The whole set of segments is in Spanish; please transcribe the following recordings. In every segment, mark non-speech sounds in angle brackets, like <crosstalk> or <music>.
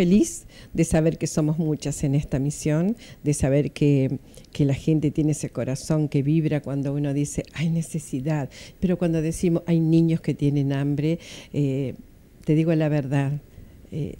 feliz de saber que somos muchas en esta misión, de saber que, que la gente tiene ese corazón que vibra cuando uno dice hay necesidad, pero cuando decimos hay niños que tienen hambre, eh, te digo la verdad, eh,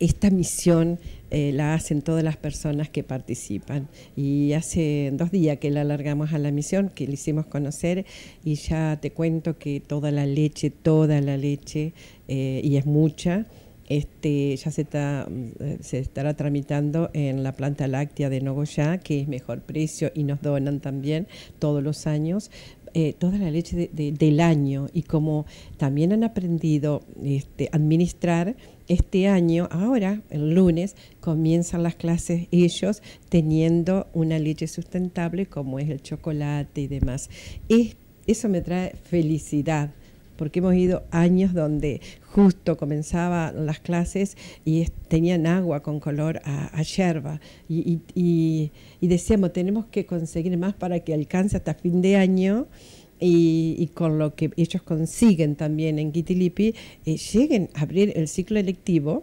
esta misión eh, la hacen todas las personas que participan. Y hace dos días que la alargamos a la misión, que le hicimos conocer, y ya te cuento que toda la leche, toda la leche, y es mucha, este, ya se, está, mm, eh, se estará tramitando en la planta láctea de Nogoyá, que es mejor precio y nos donan también todos los años. Eh, toda la leche del año y como también han aprendido este, administrar este año, ahora el lunes, comienzan las clases ellos teniendo una leche sustentable como es el chocolate y demás. eso me trae felicidad porque hemos ido años donde justo comenzaban las clases y tenían agua con color a, a yerba. Y, decíamos, tenemos que conseguir más para que alcance hasta fin de año. Y, con lo que ellos consiguen también en Kitilipi, eh, lleguen a abrir el ciclo electivo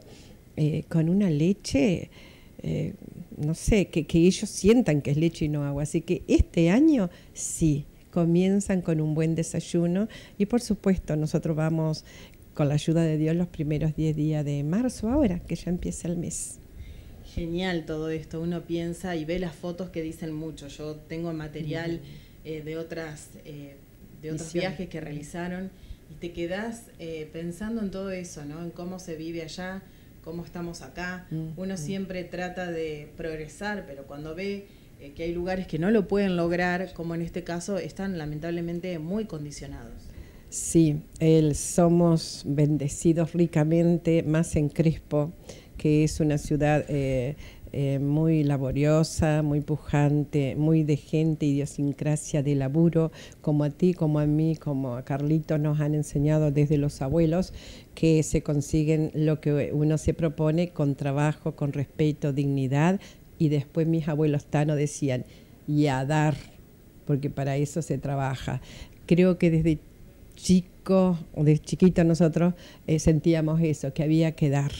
eh, con una leche eh, no sé, que, ellos sientan que es leche y no agua. Así que este año sí, comienzan con un buen desayuno y por supuesto nosotros vamos con la ayuda de Dios los primeros 10 días de marzo ahora que ya empieza el mes. Genial todo esto, uno piensa y ve las fotos que dicen mucho, yo tengo material eh, de, otras, eh, de otros viajes que realizaron y te quedas eh, pensando en todo eso, ¿no? en cómo se vive allá, cómo estamos acá, uno siempre trata de progresar, pero cuando ve eh, que hay lugares que no lo pueden lograr, como en este caso, están lamentablemente muy condicionados. Sí, somos bendecidos ricamente, más en Crespo, que es una ciudad eh, eh, muy laboriosa, muy pujante, muy de gente, idiosincrasia de laburo, como a ti, como a mí, como a Carlito nos han enseñado desde los abuelos, que se consiguen lo que uno se propone con trabajo, con respeto, dignidad y después mis abuelos Tano decían, y a dar, porque para eso se trabaja. Creo que desde chicos o de chiquitos nosotros eh, sentíamos eso, que había que dar.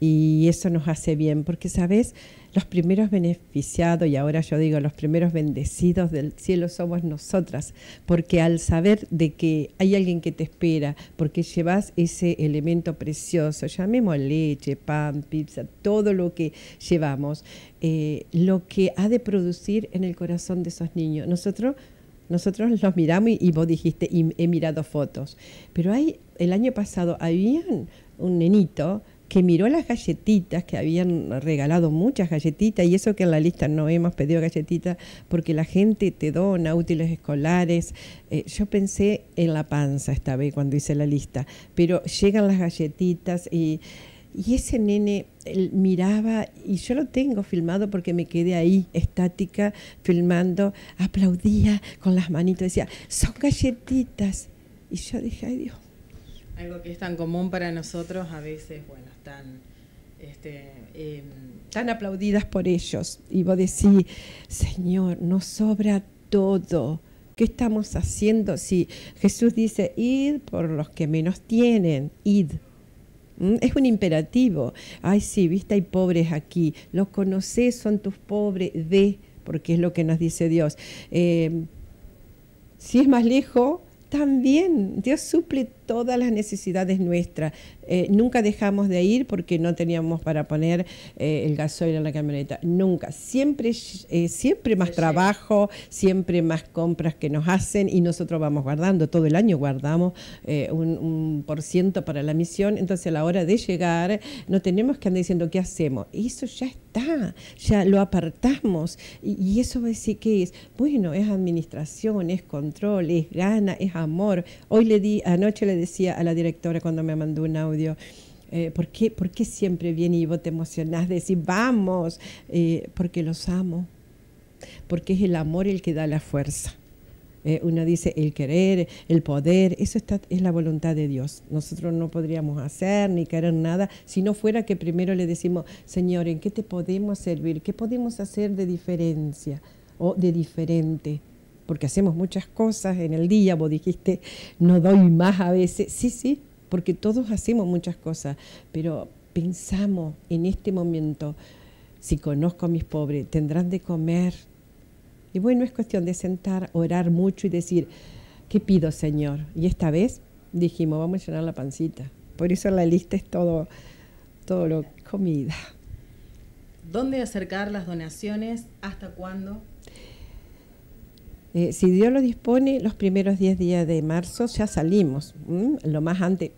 Y eso nos hace bien, porque, ¿sabes? Los primeros beneficiados, y ahora yo digo, los primeros bendecidos del cielo somos nosotras, porque al saber de que hay alguien que te espera, porque llevas ese elemento precioso, llamemos leche, pan, pizza, todo lo que llevamos, eh, lo que ha de producir en el corazón de esos niños. Nosotros nosotros los miramos y, vos dijiste, y he mirado fotos. Pero hay, el año pasado había un nenito que miró las galletitas, que habían regalado muchas galletitas, y eso que en la lista no hemos pedido galletitas, porque la gente te dona útiles escolares. Eh, yo pensé en la panza esta vez cuando hice la lista, pero llegan las galletitas y y ese nene miraba, y yo lo tengo filmado porque me quedé ahí, estática, filmando, aplaudía con las manitos, decía, son galletitas. Y yo dije, ay Dios. Algo que es tan común para nosotros, a veces, bueno, están este, em, tan aplaudidas por ellos. Y vos decís, Señor, nos sobra todo. ¿Qué estamos haciendo si Jesús dice, id por los que menos tienen, id? Mm, es un imperativo. Ay, sí, viste, hay pobres aquí. Los conoces, son tus pobres de, porque es lo que nos dice Dios. Eh, si es más lejos, también Dios suple todas las necesidades nuestras. Eh, nunca dejamos de ir porque no teníamos para poner eh, el gasoil en la camioneta. Nunca. Siempre, eh, siempre más trabajo, siempre más compras que nos hacen y nosotros vamos guardando. Todo el año guardamos un, por ciento para la misión. Entonces a la hora de llegar no tenemos que andar diciendo qué hacemos. Eso ya está, ya lo apartamos. Y, eso va a decir que es. Bueno, es administración, es control, es gana, es amor. Hoy le di, anoche le decía a la directora cuando me mandó un audio, eh, ¿por, qué, siempre viene y vos te emocionás decir, vamos? Eh, porque los amo, porque es el amor el que da la fuerza. Eh, uno dice el querer, el poder, eso es la voluntad de Dios. Nosotros no podríamos hacer ni querer nada si no fuera que primero le decimos, Señor, ¿en qué te podemos servir? ¿Qué podemos hacer de diferencia o de diferente? porque hacemos muchas cosas en el día, vos dijiste, no doy más a veces. Sí, sí, porque todos hacemos muchas cosas, pero pensamos en este momento, si conozco a mis pobres, tendrán de comer. Y bueno, es cuestión de sentar, orar mucho y decir, ¿qué pido, Señor? Y esta vez dijimos, vamos a llenar la pancita. Por eso la lista es todo, todo lo comida. ¿Dónde acercar las donaciones? ¿Hasta cuándo? Eh, si Dios lo dispone, los primeros 10 días de marzo ya salimos, lo más antes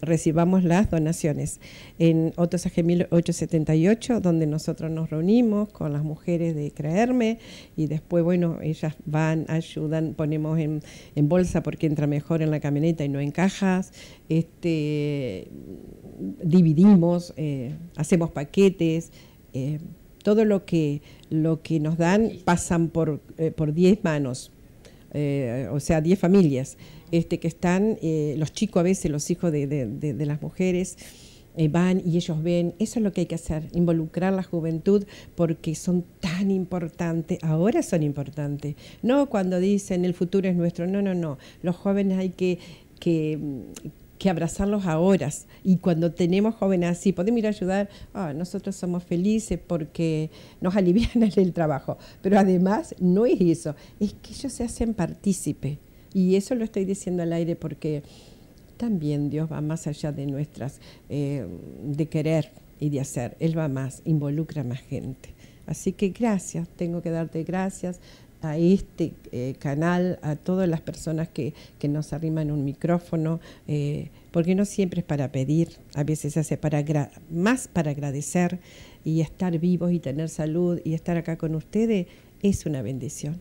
recibamos las donaciones. En ag 1878, donde nosotros nos reunimos con las mujeres de Creerme y después, bueno, ellas van, ayudan, ponemos en, bolsa porque entra mejor en la camioneta y no en cajas, este, dividimos, eh, hacemos paquetes. Eh, todo lo que, lo que nos dan pasan por 10 eh, manos, eh, o sea, 10 familias, este, que están, eh, los chicos a veces, los hijos de, las mujeres, van y ellos ven, eso es lo que hay que hacer, involucrar la juventud porque son tan importantes, ahora son importantes, no cuando dicen el futuro es nuestro, no, no, no, los jóvenes hay que, que, que abrazarlos ahora. Y cuando tenemos jóvenes así, podemos ir a ayudar, ah, nosotros somos felices porque nos <laughs> alivian el trabajo. Pero además no es eso, es que ellos se hacen partícipe. Y eso lo estoy diciendo al aire porque también Dios va más allá de nuestras, eh, de querer y de hacer. Él va más, involucra más gente. Así que gracias, tengo que darte gracias a este eh, canal, a todas las personas que, que nos arriman un micrófono, eh, porque no siempre es para pedir, a veces se hace para más para agradecer y estar vivos y tener salud y estar acá con ustedes es una bendición.